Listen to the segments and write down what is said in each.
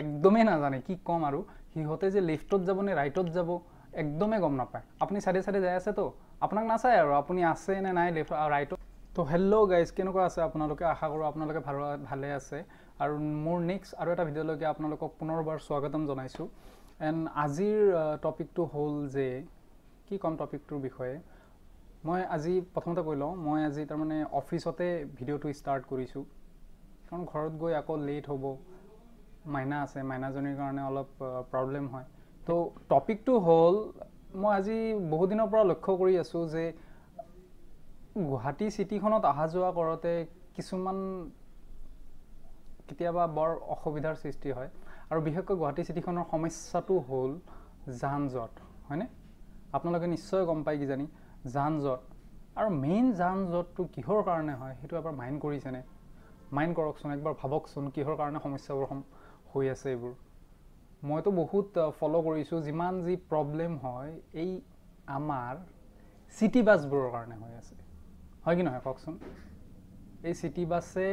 একদমেই নাজানে কি ক'ম আৰু সিহঁতে যে লেফ্টত যাব নে ৰাইটত যাব একদমেই গম নাপায় আপুনি চাইডে চাইডে যাই আছেতো আপোনাক নাচায় আৰু আপুনি আছে নে নাই লেফ্ট ৰাইটত তো হেল্ল' গাইজ কেনেকুৱা আছে আপোনালোকে আশা কৰোঁ আপোনালোকে ভাল ভালে আছে আৰু মোৰ নেক্সট আৰু এটা ভিডিঅ'লৈকে আপোনালোকক পুনৰবাৰ স্বাগতম জনাইছোঁ এণ্ড আজিৰ টপিকটো হ'ল যে কি ক'ম টপিকটোৰ বিষয়ে মই আজি প্ৰথমতে কৈ লওঁ মই আজি তাৰমানে অফিচতে ভিডিঅ'টো ষ্টাৰ্ট কৰিছোঁ কাৰণ ঘৰত গৈ আকৌ লেট হ'ব মাইনা আছে মাইনাজনীৰ কাৰণে অলপ প্ৰব্লেম হয় তো টপিকটো হ'ল মই আজি বহুদিনৰ পৰা লক্ষ্য কৰি আছোঁ যে গুৱাহাটী চিটিখনত অহা যোৱা কৰোঁতে কিছুমান কেতিয়াবা বৰ অসুবিধাৰ সৃষ্টি হয় আৰু বিশেষকৈ গুৱাহাটী চিটিখনৰ সমস্যাটো হ'ল যান জঁট হয়নে আপোনালোকে নিশ্চয় গম পায় কিজানি যান জঁট আৰু মেইন যান জঁটটো কিহৰ কাৰণে হয় সেইটো এবাৰ মাইণ্ড কৰিছেনে মাইণ্ড কৰকচোন একবাৰ ভাবকচোন কিহৰ কাৰণে সমস্যাবোৰ হৈ আছে এইবোৰ মইতো বহুত ফ'ল' কৰিছোঁ যিমান যি প্ৰব্লেম হয় এই আমাৰ চিটি বাছবোৰৰ কাৰণে হৈ আছে হয় কি নহয় কওকচোন এই চিটি বাছে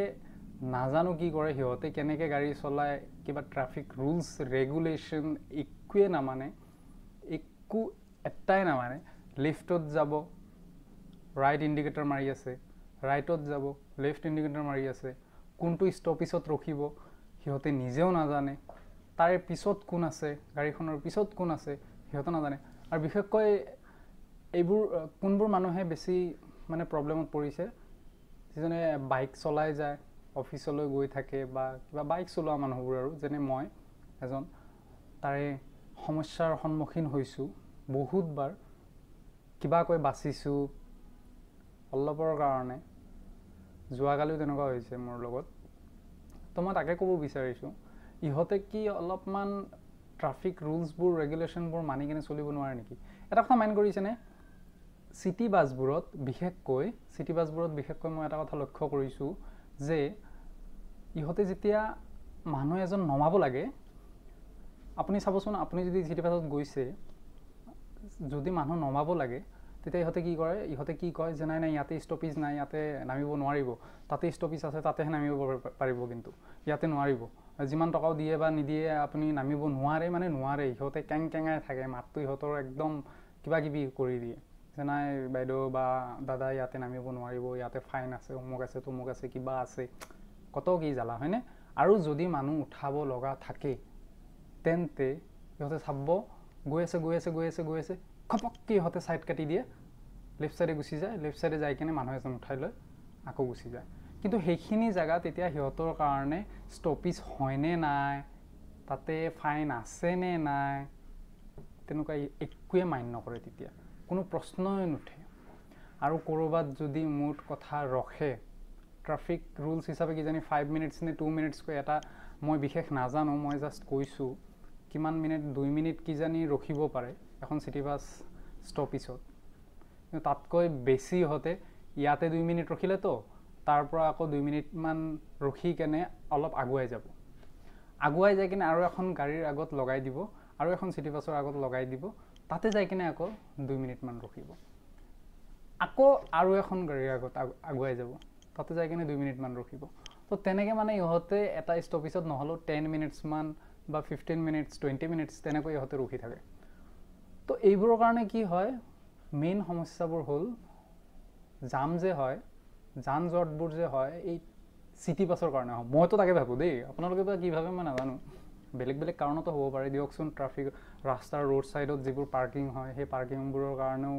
নাজানো কি কৰে সিহঁতে কেনেকৈ গাড়ী চলায় কিবা ট্ৰাফিক ৰুলচ ৰেগুলেশ্যন একোৱে নামানে একো এটাই নামানে লেফ্টত যাব ৰাইট ইণ্ডিকেটৰ মাৰি আছে ৰাইটত যাব লেফ্ট ইণ্ডিকেটৰ মাৰি আছে কোনটো ষ্টপিছত ৰখিব সিহঁতে নিজেও নাজানে তাৰে পিছত কোন আছে গাড়ীখনৰ পিছত কোন আছে সিহঁতে নাজানে আৰু বিশেষকৈ এইবোৰ কোনবোৰ মানুহে বেছি মানে প্ৰব্লেমত পৰিছে যিজনে বাইক চলাই যায় অফিচলৈ গৈ থাকে বা কিবা বাইক চলোৱা মানুহবোৰ আৰু যেনে মই এজন তাৰে সমস্যাৰ সন্মুখীন হৈছোঁ বহুতবাৰ কিবাকৈ বাচিছোঁ অলপৰ কাৰণে যোৱাকালিও তেনেকুৱা হৈছে মোৰ লগত তো মই তাকে ক'ব বিচাৰিছোঁ ইহঁতে কি অলপমান ট্ৰাফিক ৰুলছবোৰ ৰেগুলেশ্যনবোৰ মানি কিনে চলিব নোৱাৰে নেকি এটা কথা মাইণ্ড কৰিছেনে চিটি বাছবোৰত বিশেষকৈ চিটি বাছবোৰত বিশেষকৈ মই এটা কথা লক্ষ্য কৰিছোঁ যে ইহঁতে যেতিয়া মানুহ এজন নমাব লাগে আপুনি চাবচোন আপুনি যদি চিটি বাছত গৈছে যদি মানুহ নমাব লাগে তেতিয়া ইহঁতে কি কৰে ইহঁতে কি কয় যে নাই নাই ইয়াতে ষ্টপেজ নাই ইয়াতে নামিব নোৱাৰিব তাতে ষ্টপেজ আছে তাতেহে নামিব পাৰিব কিন্তু ইয়াতে নোৱাৰিব যিমান টকাও দিয়ে বা নিদিয়ে আপুনি নামিব নোৱাৰে মানে নোৱাৰে ইহঁতে কেং কেঙাই থাকে মাতটো ইহঁতৰ একদম কিবাকিবি কৰি দিয়ে যে নাই বাইদেউ বা দাদা ইয়াতে নামিব নোৱাৰিব ইয়াতে ফাইন আছে অমুক আছে তমুক আছে কিবা আছে কত কি জ্বালা হয়নে আৰু যদি মানুহ উঠাব লগা থাকে তেন্তে ইহঁতে চাব গৈ আছে গৈ আছে গৈ আছে গৈ আছে ঘপককৈ ইহঁতে ছাইড কাটি দিয়ে লেফ্ট ছাইডে গুচি যায় লেফ্ট ছাইডে যাই কিনে মানুহ এজন উঠাই লৈ আকৌ গুচি যায় কিন্তু সেইখিনি জেগা তেতিয়া সিহঁতৰ কাৰণে ষ্টপিজ হয়নে নাই তাতে ফাইন আছেনে নাই তেনেকুৱা একোৱে মান্য কৰে তেতিয়া কোনো প্ৰশ্নই নুঠে আৰু ক'ৰবাত যদি মোৰ কথা ৰখে ট্ৰেফিক ৰুলছ হিচাপে কিজানি ফাইভ মিনিটছ নে টু মিনিটছকৈ এটা মই বিশেষ নাজানো মই জাষ্ট কৈছোঁ কিমান মিনিট দুই মিনিট কিজানি ৰখিব পাৰে এখন চিটি বাছ ষ্টপিছত কিন্তু তাতকৈ বেছি ইহঁতে ইয়াতে দুই মিনিট ৰখিলেতো তাৰ পৰা আকৌ দুই মিনিটমান ৰখি কেনে অলপ আগুৱাই যাব আগুৱাই যাই কিনে আৰু এখন গাড়ীৰ আগত লগাই দিব আৰু এখন চিটি বাছৰ আগত লগাই দিব তাতে যাই কিনে আকৌ দুই মিনিটমান ৰখিব আকৌ আৰু এখন গাড়ীৰ আগত আগুৱাই যাব তাতে যাই কিনে দুই মিনিটমান ৰখিব তো তেনেকৈ মানে ইহঁতে এটা ষ্টপিছত নহ'লেও টেন মিনিটছমান বা ফিফটিন মিনিটছ টুৱেণ্টি মিনিটছ তেনেকৈ ইহঁতে ৰখি থাকে তো এইবোৰৰ কাৰণে কি হয় মেইন সমস্যাবোৰ হ'ল জাম যে হয় যান জটবোৰ যে হয় এই চিটি বাছৰ কাৰণে হয় মইতো তাকে ভাবোঁ দেই আপোনালোকে বা কি ভাবে মই নাজানো বেলেগ বেলেগ কাৰণতো হ'ব পাৰে দিয়কচোন ট্ৰাফিক ৰাস্তাৰ ৰ'ড ছাইডত যিবোৰ পাৰ্কিং হয় সেই পাৰ্কিংবোৰৰ কাৰণেও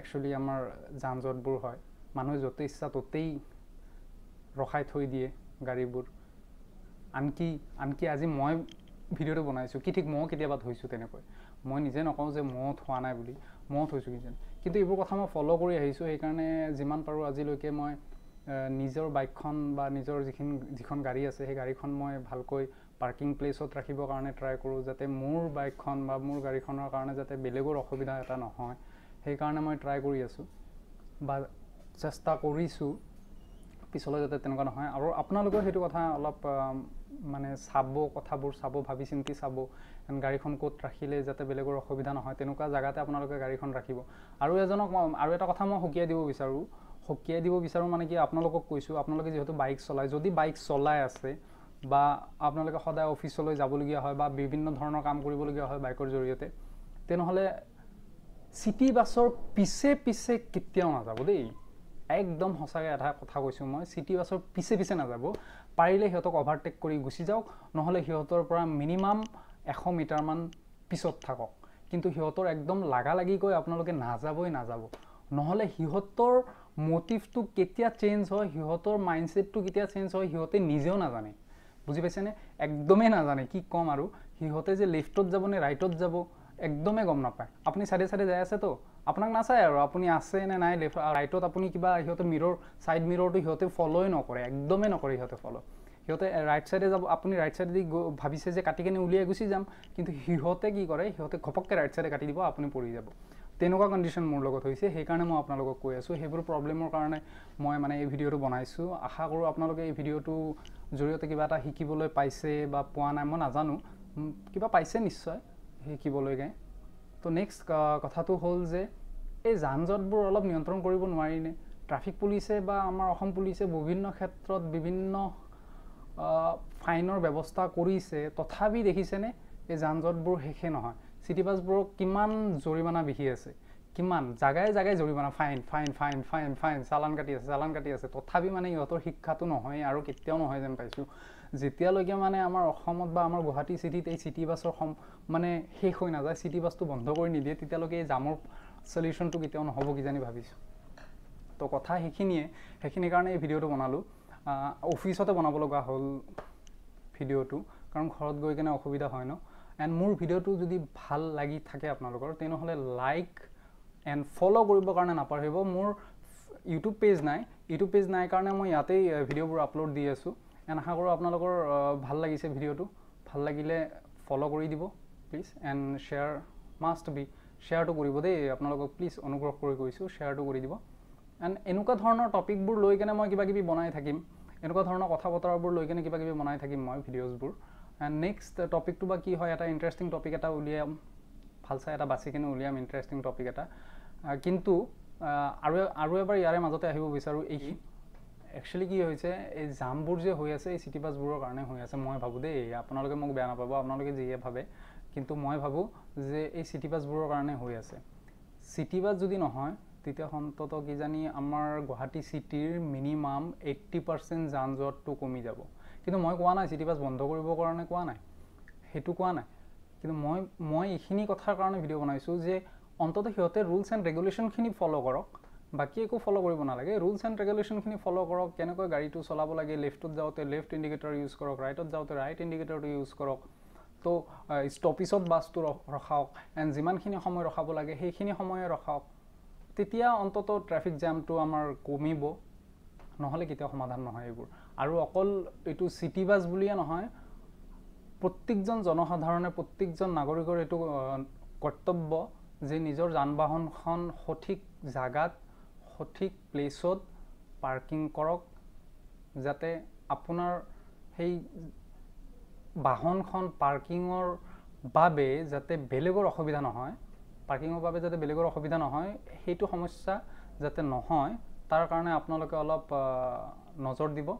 একচুৱেলি আমাৰ যান জটবোৰ হয় মানুহে য'তে ইচ্ছা ত'তেই ৰখাই থৈ দিয়ে গাড়ীবোৰ আনকি আনকি আজি মই ভিডিঅ'টো বনাইছোঁ কি ঠিক ময়ো কেতিয়াবা ধৰিছোঁ তেনেকৈ মই নিজে নকওঁ যে মত হোৱা নাই বুলি মদ হৈছোঁ কিজান কিন্তু এইবোৰ কথা মই ফ'ল' কৰি আহিছোঁ সেইকাৰণে যিমান পাৰোঁ আজিলৈকে মই নিজৰ বাইকখন বা নিজৰ যিখিনি যিখন গাড়ী আছে সেই গাড়ীখন মই ভালকৈ পাৰ্কিং প্লেচত ৰাখিবৰ কাৰণে ট্ৰাই কৰোঁ যাতে মোৰ বাইকখন বা মোৰ গাড়ীখনৰ কাৰণে যাতে বেলেগৰ অসুবিধা এটা নহয় সেইকাৰণে মই ট্ৰাই কৰি আছোঁ বা চেষ্টা কৰিছোঁ পিছলৈ যাতে তেনেকুৱা নহয় আৰু আপোনালোকেও সেইটো কথা অলপ মানে চাব কথাবোৰ চাব ভাবি চিন্তি চাব গাড়ীখন ক'ত ৰাখিলে যাতে বেলেগৰ অসুবিধা নহয় তেনেকুৱা জেগাতে আপোনালোকে গাড়ীখন ৰাখিব আৰু এজনক মই আৰু এটা কথা মই সকীয়াই দিব বিচাৰোঁ সকীয়াই দিব বিচাৰোঁ মানে কি আপোনালোকক কৈছোঁ আপোনালোকে যিহেতু বাইক চলায় যদি বাইক চলাই আছে বা আপোনালোকে সদায় অফিচলৈ যাবলগীয়া হয় বা বিভিন্ন ধৰণৰ কাম কৰিবলগীয়া হয় বাইকৰ জৰিয়তে তেনেহ'লে চিটি বাছৰ পিছে পিছে কেতিয়াও নাযাব দেই একদম সঁচাকৈ এটা কথা কৈছোঁ মই চিটি বাছৰ পিছে পিছে নাযাব পাৰিলে সিহঁতক অভাৰটেক কৰি গুচি যাওক নহ'লে সিহঁতৰ পৰা মিনিমাম এশ মিটাৰমান পিছত থাকক কিন্তু সিহঁতৰ একদম লাগালাগিকৈ আপোনালোকে নাযাবই নাযাব নহ'লে সিহঁতৰ মটিভটো কেতিয়া চেঞ্জ হয় সিহঁতৰ মাইণ্ডছেটটো কেতিয়া চেঞ্জ হয় সিহঁতে নিজেও নাজানে বুজি পাইছেনে একদমেই নাজানে কি ক'ম আৰু সিহঁতে যে লেফ্টত যাবনে ৰাইটত যাব একদমেই গম নাপায় আপুনি চাইডে চাইডে যাই আছেতো আপোনাক নাচায় আৰু আপুনি আছে নে নাই লেফ্ট ৰাইটত আপুনি কিবা সিহঁতে মিৰৰ ছাইড মিৰৰটো সিহঁতে ফ'ল'ৱে নকৰে একদমেই নকৰে সিহঁতে ফ'ল' সিহঁতে ৰাইট ছাইডে যাব আপুনি ৰাইট ছাইডে দি ভাবিছে যে কাটি কিনে উলিয়াই গুচি যাম কিন্তু সিহঁতে কি কৰে সিহঁতে ঘপককৈ ৰাইট ছাইডে কাটি দিব আপুনি পৰি যাব তেনেকুৱা কণ্ডিশ্যন মোৰ লগত হৈছে সেইকাৰণে মই আপোনালোকক কৈ আছোঁ সেইবোৰ প্ৰব্লেমৰ কাৰণে মই মানে এই ভিডিঅ'টো বনাইছোঁ আশা কৰোঁ আপোনালোকে এই ভিডিঅ'টোৰ জৰিয়তে কিবা এটা শিকিবলৈ পাইছে বা পোৱা নাই মই নাজানো কিবা পাইছে নিশ্চয় শিকিবলৈকে তো নেক্সট কথাটো হ'ল যে এই যান জঁটবোৰ অলপ নিয়ন্ত্ৰণ কৰিব নোৱাৰিনে ট্ৰাফিক পুলিচে বা আমাৰ অসম পুলিচে বিভিন্ন ক্ষেত্ৰত বিভিন্ন ফাইনৰ ব্যৱস্থা কৰিছে তথাপি দেখিছেনে এই যান জঁটবোৰ শেষে নহয় চিটিবাছবোৰক কিমান জৰিমনা বিহি আছে কিমান জাগাই জাগাই জৰিমনা fine fine fine fine fine challan কাটি আছে চালান কাটি আছে তথাপি মানে ইহঁতৰ শিক্ষাটো নহয়েই আৰু কেতিয়াও নহয় যেন পাইছোঁ যেতিয়ালৈকে মানে আমাৰ অসমত বা আমাৰ গুৱাহাটী চিটিত এই চিটি বাছৰ সম মানে শেষ হৈ নাযায় চিটি বাছটো বন্ধ কৰি নিদিয়ে তেতিয়ালৈকে এই জামৰ চলিউশ্যনটো কেতিয়াও নহ'ব কিজানি ভাবিছোঁ তো কথা সেইখিনিয়ে সেইখিনিৰ কাৰণে এই ভিডিঅ'টো বনালোঁ অফিচতে বনাব লগা হ'ল ভিডিঅ'টো কাৰণ ঘৰত গৈ কেনে অসুবিধা হয় ন এণ্ড মোৰ ভিডিঅ'টো যদি ভাল লাগি থাকে আপোনালোকৰ তেনেহ'লে লাইক এণ্ড ফ'ল' কৰিবৰ কাৰণে নাপাহৰিব মোৰ ইউটিউব পেজ নাই ইউটিউব পেজ নাই কাৰণে মই ইয়াতেই ভিডিঅ'বোৰ আপলোড দি আছোঁ এণ্ড আশা কৰোঁ আপোনালোকৰ ভাল লাগিছে ভিডিঅ'টো ভাল লাগিলে ফ'ল' কৰি দিব please and share must be শ্বেয়াৰটো কৰিব দেই আপোনালোকক প্লিজ অনুগ্ৰহ কৰি কৈছোঁ শ্বেয়াৰটো কৰি দিব এণ্ড এনেকুৱা ধৰণৰ টপিকবোৰ লৈ কেনে মই কিবা কিবি বনাই থাকিম এনেকুৱা ধৰণৰ কথা বতৰাবোৰ লৈ কেনে কিবা কিবি বনাই থাকিম মই ভিডিঅ'জবোৰ এণ্ড নেক্সট টপিকটো বা কি হয় এটা ইণ্টাৰেষ্টিং টপিক এটা উলিয়াম ভাল চাই এটা বাচি কিনে উলিয়াম ইণ্টাৰেষ্টিং টপিক এটা কিন্তু আৰু আৰু এবাৰ ইয়াৰে মাজতে আহিব বিচাৰোঁ এইখিনি একচুৱেলি কি হৈছে এই জামবোৰ যে হৈ আছে এই চিটি বাছবোৰৰ কাৰণে হৈ আছে মই ভাবোঁ দেই আপোনালোকে মোক বেয়া নাপাব আপোনালোকে যিয়ে ভাবে কিন্তু মই ভাবোঁ যে এই চিটি বাছবোৰৰ কাৰণে হৈ আছে চিটি বাছ যদি নহয় তেতিয়া অন্ততঃ কিজানি আমাৰ গুৱাহাটী চিটিৰ মিনিমাম এইট্টি পাৰ্চেণ্ট যান যোৱাটো কমি যাব কিন্তু মই কোৱা নাই চিটি বাছ বন্ধ কৰিবৰ কাৰণে কোৱা নাই সেইটো কোৱা নাই কিন্তু মই মই এইখিনি কথাৰ কাৰণে ভিডিঅ' বনাইছোঁ যে অন্ততঃ সিহঁতে ৰুলছ এণ্ড ৰেগুলেশ্যনখিনি ফ'ল' কৰক বাকী একো ফ'ল' কৰিব নালাগে ৰুলছ এণ্ড ৰেগুলেশ্যনখিনি ফ'ল' কৰক কেনেকৈ গাড়ীটো চলাব লাগে লেফ্টত যাওঁতে লেফ্ট ইণ্ডিকেটৰ ইউজ কৰক ৰাইটত যাওঁতে ৰাইট ইণ্ডিকেটৰটো ইউজ কৰক ত' ষ্টপিছত বাছটো ৰখাওক এণ্ড যিমানখিনি সময় ৰখাব লাগে সেইখিনি সময়ে ৰখাওক তেতিয়া অন্তত ট্ৰেফিক জামটো আমাৰ কমিব নহ'লে কেতিয়াও সমাধান নহয় এইবোৰ আৰু অকল এইটো চিটি বাছ বুলিয়ে নহয় প্ৰত্যেকজন জনসাধাৰণে প্ৰত্যেকজন নাগৰিকৰ এইটো কৰ্তব্য যে নিজৰ যান বাহনখন সঠিক জাগাত সঠিক প্লেচত পাৰ্কিং কৰক যাতে আপোনাৰ সেই বাহনখন পাৰ্কিঙৰ বাবে যাতে বেলেগৰ অসুবিধা নহয় পাৰ্কিঙৰ বাবে যাতে বেলেগৰ অসুবিধা নহয় সেইটো সমস্যা যাতে নহয় তাৰ কাৰণে আপোনালোকে অলপ নজৰ দিব